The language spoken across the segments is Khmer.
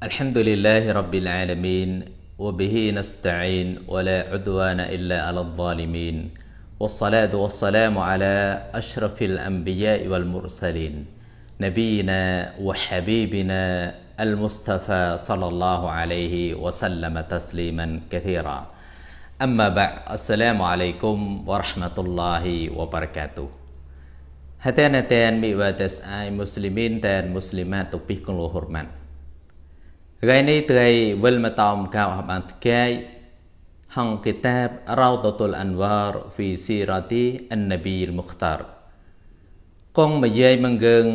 الحمد لله رب العالمين وبه نستعين ولا عدوان إلا على الظالمين والصلاة والسلام على أشرف الأنبياء والمرسلين نبينا وحبيبنا المصطفى صلى الله عليه وسلم تسليما كثيرا أما بعد السلام عليكم ورحمة الله وبركاته هتانا تان مي واتس مسلمين تان مسلمات بكل وهرمان ថ្ងៃនេះថ្ងៃវិលមកតមកៅអបអន្តកាយហងគីតាបរោតតុលអានវ៉ារហ្វីស៊ីរ៉ាទីអានណាប៊ីលមុខតារកងមកយាយមកងើង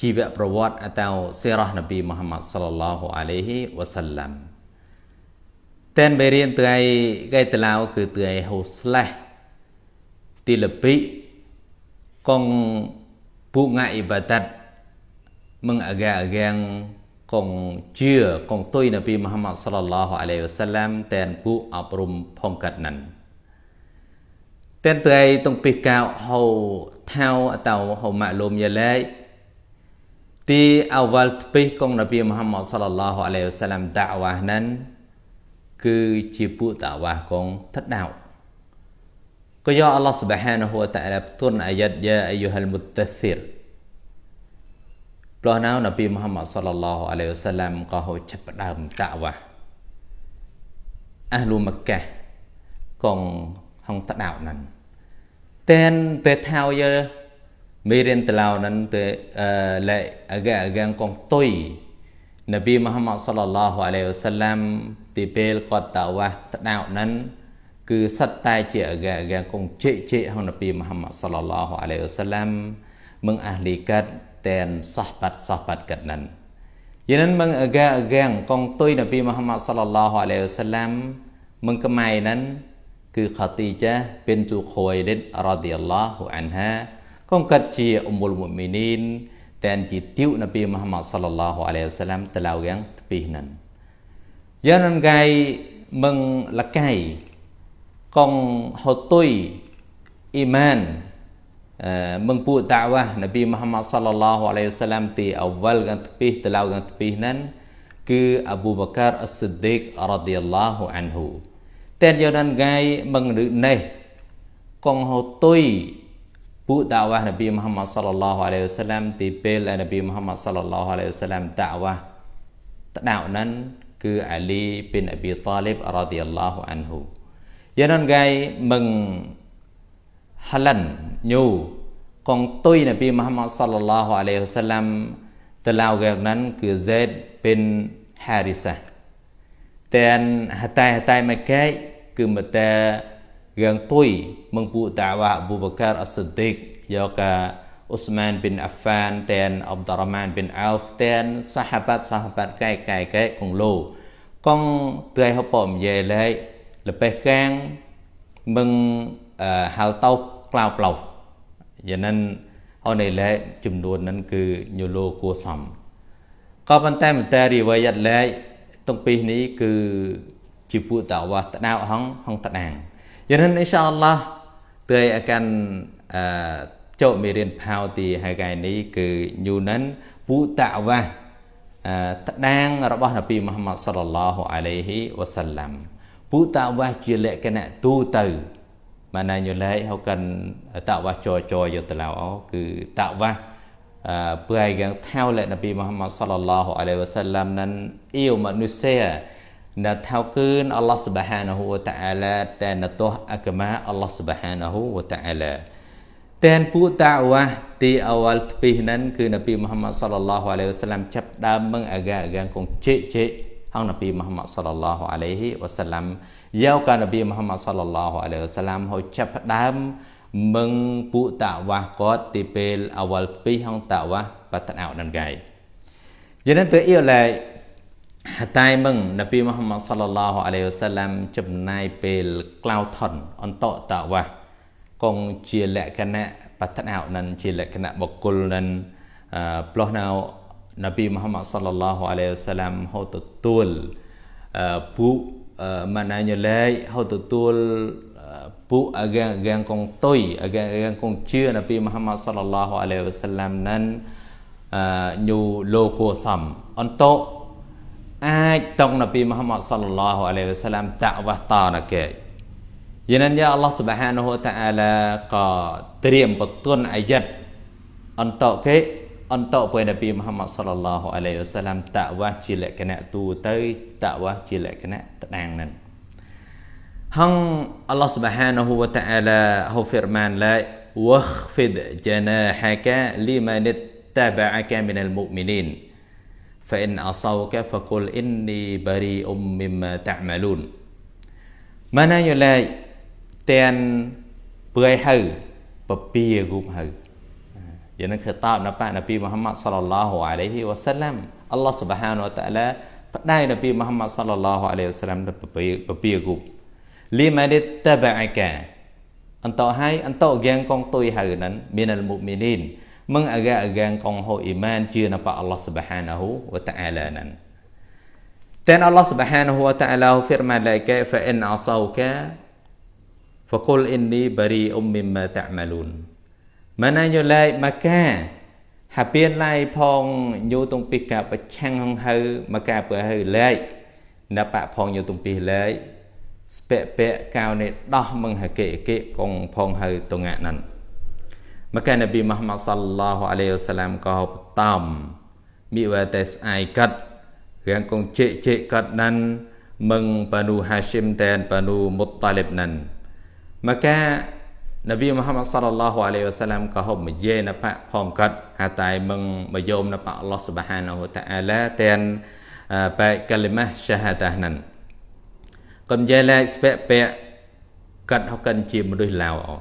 ជីវប្រវត្តិអតោសេរ៉ាណាប៊ីមូហាម៉ាត់សល្លឡោះអាឡៃហ៊ីវ៉ាសាឡាំតែនបេរៀនថ្ងៃកៃតឡាវគឺថ្ងៃហូស្លេះទីលពីកងពូងាអ៊ីបាតាត់មឹងអាកាអាកាងកងជាកងទុយនៅពីមហាម៉ាត់សល្លោះអាឡៃវសាឡាមតែនពួកអប់រំផងកាត់ណាន់តែនតែតុងពីកៅហៅថាវអតៅហៅម៉ាក់លូមយ៉ាឡៃទីអវលពីកងនប៊ីមហាម៉ាត់សល្លោះអាឡៃវសាឡាមតាវ៉ាណាន់គឺជាពួកតាវ៉ាកងថដៅក៏យកអល់ឡោះស៊ុបហានហូតាអាឡាផ្ទុនអាយ៉ាត់យ៉ាអាយូហាលមុតតាហ្វីរព្រោះណៅនប៊ីមូហាម៉ាត់សល្លឡោះអាឡៃហ៊ីវសាឡាមក៏ហូចចាប់ផ្ដើមតាវ៉ាអះលូមកកេះកងហងតដៅនឹងតែនតែថៅយើមេរៀនតឡៅនឹងតែលែអកាអកាងកងទុយនប៊ីមូហាម៉ាត់សល្លឡោះអាឡៃហ៊ីវសាឡាមទីពេលគាត់តាវ៉ាតដៅនឹងគឺសិតតែជាអកាអកាងកងជេជេហងនប៊ីមូហាម៉ាត់សល្លឡោះអាឡៃហ៊ីវសាឡាមមឹងអះលីកាត់ตนสับปัดสับปัดกันนั้นยันนั้นมึงเอแกแกงกองตุยนบีมหามาสลลลอฮอะลัยลวสลัมมึงก็ไม่นั้น คือขัดใจเป็นจุคอยเด็ดรดีอัลลอฮุอันฮะกองกัดจีอุมุลมุมินินแต่จีติวนบีมหามาสลลลอฮอะลัยลวสลัมตะลาวแกงปีนั้นยันนั้นไงมึงละไกกองหัวตุยอิมาน Ờ, mengpu ta'wah Nabi Muhammad sallallahu alaihi wasallam ti awal gan từ telau gan tepih nan cứ Abu Bakar As-Siddiq radhiyallahu anhu. Tên yo nan gai meng được này con kong tôi, tui pu ta'wah Nabi Muhammad sallallahu alaihi wasallam ti pel Nabi Muhammad sallallahu alaihi wasallam ta'wah. Ta'aw nan cứ Ali bin Abi Talib radhiyallahu anhu. Yo nan gai meng ហលិនញូកងទុយនប៊ីមហាម៉ាត់សល្លឡោះអាឡៃហ៊ីវសាឡាំទៅឡាវកែវណាន់គឺ Zaid bin Harisa តែនហតៃហតៃមកកែគឺមកតែរឿងទុយមងពួកតាវ៉ាអប៊ូបការអសិឌីកយកកាអ៊ូស្មាន bin Affan តែនអាប់ដារ៉ាម៉ាន bin Auf តែនសហបាតសហបាតកែកែកែកងលោកកងទៃហបអមយេលេលបេះកាងមងហៅតោក្លៅផ្លោយ៉ាងนั้นអនលែចំនួនហ្នឹងគឺញូឡូគួសំក៏ប៉ុន្តែមន្តារីវយ័តលែទាំងពីរនេះគឺជាពួកតាវ៉ាតដៅហងហងតដាងយ៉ាងนั้นអ៊ីនសាអល់ឡោះទើយអកាន់អឺចុមេរៀនផៅទីហើយកែនេះគឺញូនិនពួកតាវ៉ាតដាងរបស់នប៊ីមហាម៉ាត់សល្លឡោះអាឡៃហ៊ីវ៉ាសាឡាំ ពួកតាវ៉ាជាលក្ខណៈទូទៅ manayolai họ cần tạo và cho cho giờ từ lão cứ tạo và ព្រោះឯងថៅលនប៊ីមូហាម៉ាត់សល្លឡោះអាឡៃវ៉ាសាឡាមនឹងអ៊ីវមនុស្សេណថៅគឺអល់ឡោះស៊ុបហានហូវតាអាឡាតែណទោះអកម៉ាអល់ឡោះស៊ុបហានហូវតាអាឡាតែនពូតាវ៉ាទីអវលទ្វីហ្នឹងគឺនប៊ីមូហាម៉ាត់សល្លឡោះអាឡៃវ៉ាសាឡាមចាប់ដើមមឹងអាកាអាកាងគងជេជេ hang Nabi Muhammad sallallahu alaihi wasallam យកកណប៊ីមហមសលឡោះអាឡៃសាឡាមហើយចាប់ផ្ដើមមឹងពួកតាវ៉ះគាត់ទីពេលអវលពីហងតាវ៉ះបតណៅដនកាយយ៉ាងនេះទៅអ៊ីឡៃហតៃមឹងនប៊ីមហមសលឡោះអាឡៃសាឡាមចំណាយពេលក្លៅថនអន្តតាវ៉ះកងជាលក្ខណៈបតណៅនឹងជាលក្ខណៈបុគ្គលនឹងផ្លោះណៅនប៊ីមូហាម៉ាត់សល្លឡោះអាឡៃវសាឡាមហៅទទួលពួកម៉ាណាញឡៃហៅទទួលពួកអាកាងអាកាងកងតុយអាកាងអាកាងកងជឿនប៊ីមូហាម៉ាត់សល្លឡោះអាឡៃវសាឡាមនឹងញូលោកគោសំអន្តោអាចតង់នប៊ីមូហាម៉ាត់សល្លឡោះអាឡៃវសាឡាមតាក់វ៉ាតាណាកេយ៉ាងណាយ៉ាអល់ឡោះស៊ុបហានហូតាអាឡាក៏ត្រៀមបទុនអាយ៉ាត់អន្តោគេអន្តពុនប៊ីមហាម៉ាត់សល្លឡោះអាឡៃវសាឡាំតវ៉ាជាលក្ខណៈទូទៅតវ៉ាជាលក្ខណៈត្តាងនឹងហងអល់ឡោះស៊ុបហានហូវតាអាឡាហូហ្វីរម៉ានឡាវ៉ាហ្វីដជាណាហាកាលីម៉ានិតតាបាកាមីនលមូមីនីន فإن أصوك فقل إني بريء مما تعملون ម៉ាណាយូឡាទៀនព្រឿយហៅពពៀគូហៅ Dengan khitab nampak Nabi Muhammad sallallahu alaihi wasallam Allah Subhanahu wa taala ផ្ដាយនប៊ីមូហាម៉ាត់សល្លឡោះអាឡៃហ៊ីវសាឡាមទៅពពាពពាគូលីម៉ាឌីតបាអាកាអន្តោហើយអន្តោហ្គាងកងទុយហៅនឹងមានអលមុមីនីនមឹងអាកាហ្គាងកងហូអ៊ីម៉ានជាណបអល់ឡោះស៊ុបហានហ៊ូវតាអាឡានឹងតែនអល់ឡោះស៊ុបហានហ៊ូវតាអាឡាហ៊ូហ្វីរម៉ាឡាកាហ្វាអិនអសោកាហ្វកុលអ៊ីននីបារីអ៊ុមមីម៉ាតាម៉ាលូន Mana nyo lai maka ហាពៀនឡៃផងយោតុងពីកាប្រឆាំងហងហៅមកកាបើហៅលែកណបៈផងយោតុងពីលែកស្ពៈពៈកៅនេះដោះមឹងហកេកេកងផងហៅតងៈណានមកកានប៊ីមហម៉ាត់សល្ឡាហ៍អាឡៃហ៊ីវសាឡាមក៏បតំមីវ៉ាតេស្អៃកាត់រៀងកងជេជេកាត់ណានមឹងបានូហាស៊ីមតែនបានូមុតតាលីបណានមកកានប៊ីមូហាម៉ាត់សល្លឡោះអាឡៃវ៉ាសាឡាំក៏ហុំយេណបៈផងកាត់ហាតៃមឹងមយោមណបៈអល់ឡោះសុបហានហូតាអាឡាតែនបែកកាលីម៉ាឆាហាតាណាន់កំយេឡែកស្ពែកពែកកាត់ហុកិនជាមនុស្សឡាវអោ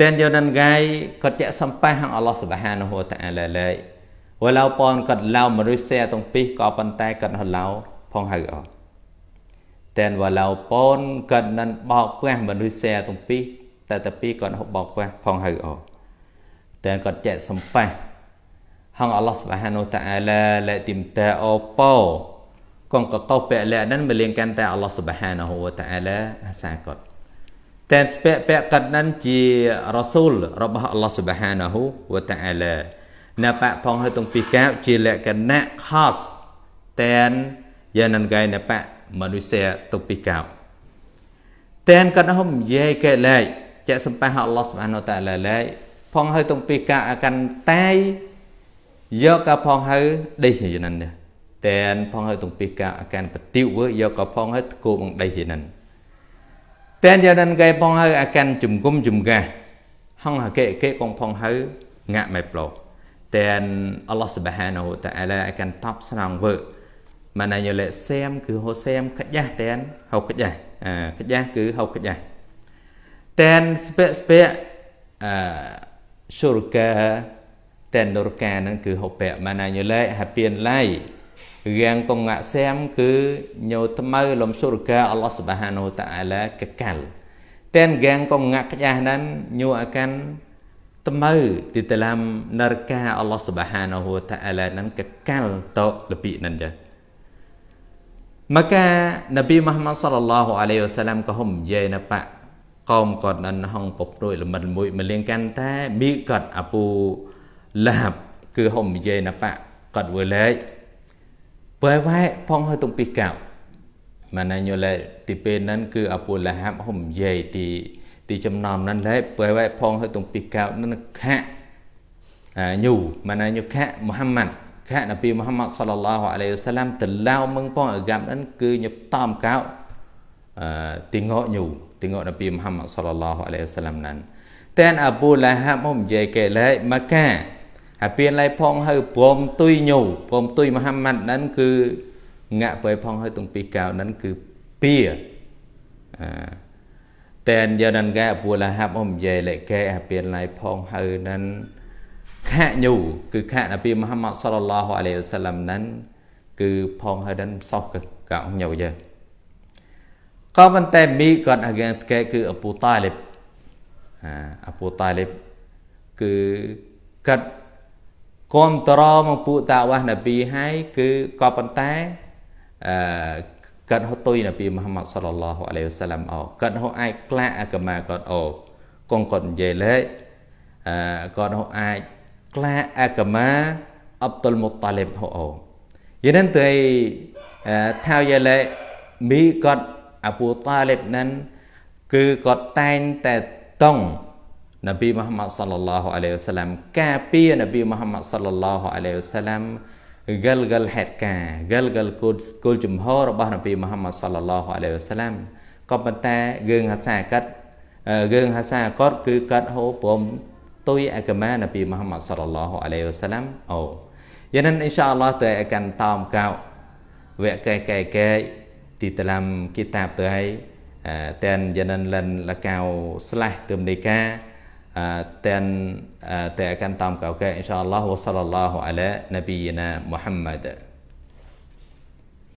តែនយោណាន់កាយក៏ជាសំប៉ះហាងអល់ឡោះសុបហានហូតាអាឡាឡៃវឡៅប៉ុនកាត់ឡាវមនុស្សសេតុងពីក៏ប៉ុន្តែកាត់ហឡៅផងហៅអោតែនវឡៅពូនកិននិនបោកផ្ះមនុស្សសែទំពីតែតពីគាត់ហូបបោកផ្ះផងហៅអតែគាត់ចែកសំប៉ះហងអល់ឡោះសុបហានូតាអាឡាលែទីមតាអោប៉ោកងកកោពលែនឹងមលៀងកាន់តែអល់ឡោះសុបហានូតាអាឡាអាសាគាត់តែស្ពែពែកាត់នឹងជារ៉ាស៊ូលរបស់អល់ឡោះសុបហានូតាអាឡាណបៈផងហៅទំពីកៅជាលក្ខណៈ khas តែនយ៉ាងនឹងកែណបៈ manusia topik kau. Ten kadahum ye ke lai cak sampai Allah Subhanahu wa taala lai phong hơi tông pi ka akan tai yo ka phong hơi đây như nan nè ten phong hơi tông pi ka akan patiu wo yo ka phong hơi cô bằng đây như nan ten yo nan ke phong hơi akan chùm gum chùm ga hong ha ke ke con phong hơi ngạ mẹp lo ten Allah Subhanahu wa taala akan tap sanang wo mananya le xem គឺហូ xem ខិតយ៉ាស់តែនហូខិតយ៉ាស់អាខិតយ៉ាស់គឺហូខិតយ៉ាស់តែនស្ពែស្ពែអឺសុរកាតែនរកានឹងគឺហូបែម៉ាណាញូលេហាពៀនឡៃរៀងកងងាក់សាមគឺញោថ្មៅលំសុរកាអល់ឡោះសុបហានូតាអាឡាកកាល់តែនរៀងកងងាក់ខ្ចាស់នឹងញោអាកាន់ថ្មៅទីតឡាំនរកាអល់ឡោះសុបហានូតាអាឡានឹងកកាល់តលពីនឹងចា maka Nabi Muhammad sallallahu alaihi wasallam ក៏ហុំនិយាយនៅបកកោមគាត់នៅក្នុងពព្រួយល្មិនមួយមលៀងកាន់តែមីគាត់អពូលាបគឺហុំនិយាយនៅបកគាត់វើលេចបើវ៉ែផងហើយទុំពីកៅម៉ាណាញូលេទីពេលហ្នឹងគឺអពូលាបហុំនិយាយទីទីចំណោមហ្នឹងលេបើវ៉ែផងហើយទុំពីកៅហ្នឹងខៈញូម៉ាណាញូខៈមូហាម៉ាត់ខណៈនប៊ីមូហាម៉ាត់សល្លឡោះអាឡៃវសាឡាំទៅឡៅមឹងផងអាកាប់នឹងគឺញប់តមកោអឺទីងកញូទីងកនប៊ីមូហាម៉ាត់សល្លឡោះអាឡៃវសាឡាំណានតែនអប៊ូឡាហាប់មកនិយាយកែលែកម៉ាកាអាពៀនឡៃផងហើយព្រមទុយញូព្រមទុយមូហាម៉ាត់នឹងគឺងាក់បើផងហើយទាំងពីរកៅនឹងគឺពៀអឺតែនយ៉ាងណានកែអប៊ូឡាហាប់មកនិយាយលែកកែអាពៀនឡៃផងហើយនឹងខៈញូគឺខៈនប៊ីមហាម៉ាត់សល្លឡោះអាឡៃហ៊ីវសាឡាមនឹងគឺផងហើយដល់សោះកោញូយើក៏ប៉ុន្តែមីគាត់អាកែគឺអពូតាលីបអាអពូតាលីបគឺកាត់គ្រប់តរមកពួកតាវ៉ាស់នប៊ីហើយ គឺក៏ប៉ុន្តែអឺកាត់ហុទុយនប៊ីមហាម៉ាត់សល្លឡោះអាឡៃហ៊ីវសាឡាមអោកាត់ហុអាចក្លាអាកម៉ាគាត់អោកងគាត់និយាយលេខអឺគាត់ហុអាច agama Abdul Muttalib ho Yanan tu ai thao ya le មីគាត់អាពូតាលីបហ្នឹងគឺគាត់តែងតែតង់នប៊ីមូហាម៉ាត់សល្លឡាហ៍អាឡៃហ៊ីវសាឡាមការពារនប៊ីមូហាម៉ាត់សល្លឡាហ៍អាឡៃហ៊ីវសាឡាមហ្គលហ្គលហេតកាហ្គលហ្គលគូលគូលជំហររបស់នប៊ីមូហាម៉ាត់សល្លឡាហ៍អាឡៃហ៊ីវសាឡាមក៏ប៉ុន្តែយើងហាសាកាត់យើងហាសាគាត់គឺកាត់ហូព្រម agama Nabi Muhammad sallallahu alaihi wasallam oh ya nan insyaallah tu akan taum kau wek kai kai kai di dalam kitab tu hai ten ya nan lan la kau slash tu mereka ten te akan taum kau ke insyaallah wa sallallahu ala nabiyyina Muhammad